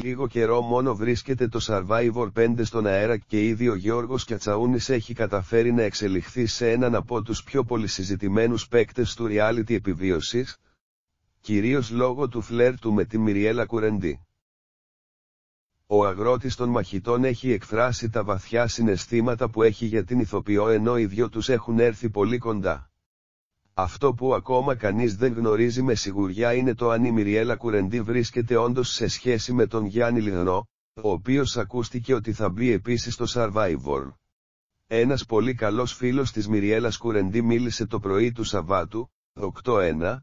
Λίγο καιρό μόνο βρίσκεται το Survivor 5 στον αέρα και ήδη ο Γιώργος Κατσαούνης έχει καταφέρει να εξελιχθεί σε έναν από τους πιο πολυσυζητημένους παίκτες του reality επιβίωσης, κυρίως λόγω του φλερ του με τη Μυριέλα Κουρεντή. Ο αγρότης των μαχητών έχει εκφράσει τα βαθιά συναισθήματα που έχει για την ηθοποιό ενώ οι δυο τους έχουν έρθει πολύ κοντά. Αυτό που ακόμα κανείς δεν γνωρίζει με σιγουριά είναι το αν η Μυριέλα Κουρεντή βρίσκεται όντως σε σχέση με τον Γιάννη Λιγνό, ο οποίος ακούστηκε ότι θα μπει επίσης στο Survivor. Ένας πολύ καλός φίλος της Μυριέλας Κουρεντή μίλησε το πρωί του Σαββάτου, 8-1,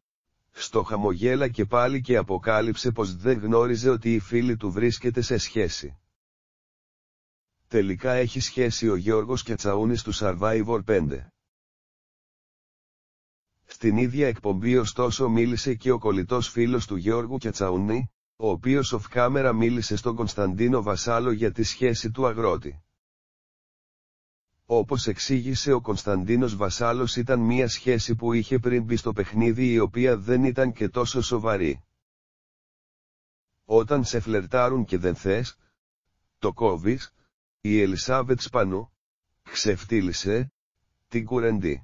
στο χαμογέλα και πάλι και αποκάλυψε πως δεν γνώριζε ότι η φίλη του βρίσκεται σε σχέση. Τελικά έχει σχέση ο Γιώργος Κετσαούνης του Survivor 5. Στην ίδια εκπομπή ωστόσο μίλησε και ο κολλητός φίλος του Γιώργου Κιατσαούνη, ο οποίος off camera μίλησε στον Κωνσταντίνο Βασάλο για τη σχέση του αγρότη. Όπως εξήγησε ο Κωνσταντίνος Βασάλος ήταν μια σχέση που είχε πριν μπει στο παιχνίδι η οποία δεν ήταν και τόσο σοβαρή. Όταν σε φλερτάρουν και δεν θες, το κόβεις, η Ελισάβετ Σπανού, ξεφτύλισε, την κουρεντή.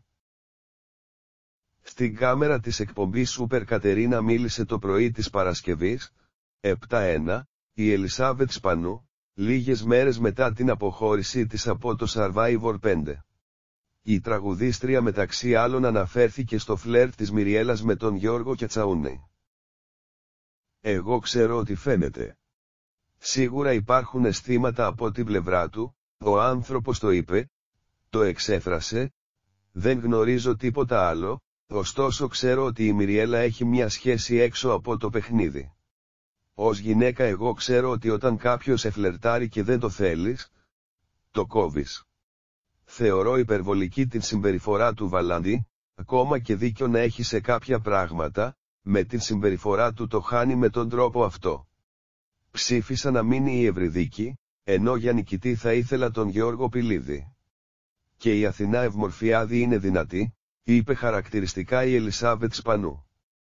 Στην κάμερα της εκπομπής Σούπερ Κατερίνα μίλησε το πρωί της Παρασκευής, 7-1, η Ελισάβετ Σπανού, λίγες μέρες μετά την αποχώρησή της από το Survivor 5. Η τραγουδίστρια μεταξύ άλλων αναφέρθηκε στο φλερ της Μυριέλας με τον Γιώργο Κετσαούνη. Εγώ ξέρω ότι φαίνεται. Σίγουρα υπάρχουν αισθήματα από την πλευρά του, ο άνθρωπος το είπε, το εξέφρασε, δεν γνωρίζω τίποτα άλλο, Ωστόσο ξέρω ότι η Μυριέλα έχει μια σχέση έξω από το παιχνίδι. Ως γυναίκα εγώ ξέρω ότι όταν κάποιος εφλερτάρει και δεν το θέλεις, το κόβεις. Θεωρώ υπερβολική την συμπεριφορά του βαλαντι ακόμα και δίκιο να έχει σε κάποια πράγματα, με την συμπεριφορά του το χάνει με τον τρόπο αυτό. Ψήφισα να μείνει η Ευρυδίκη, ενώ για νικητή θα ήθελα τον Γιώργο πιλίδη Και η Αθηνά Ευμορφιάδη είναι δυνατή, είπε χαρακτηριστικά η Ελισάβετ Σπανού.